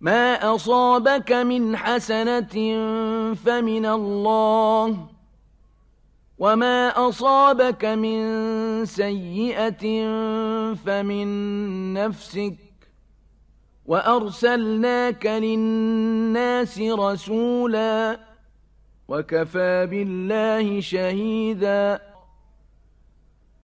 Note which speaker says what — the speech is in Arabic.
Speaker 1: ما أصابك من حسنة فمن الله وما أصابك من سيئة فمن نفسك وأرسلناك للناس رسولا وكفى بالله شهيداً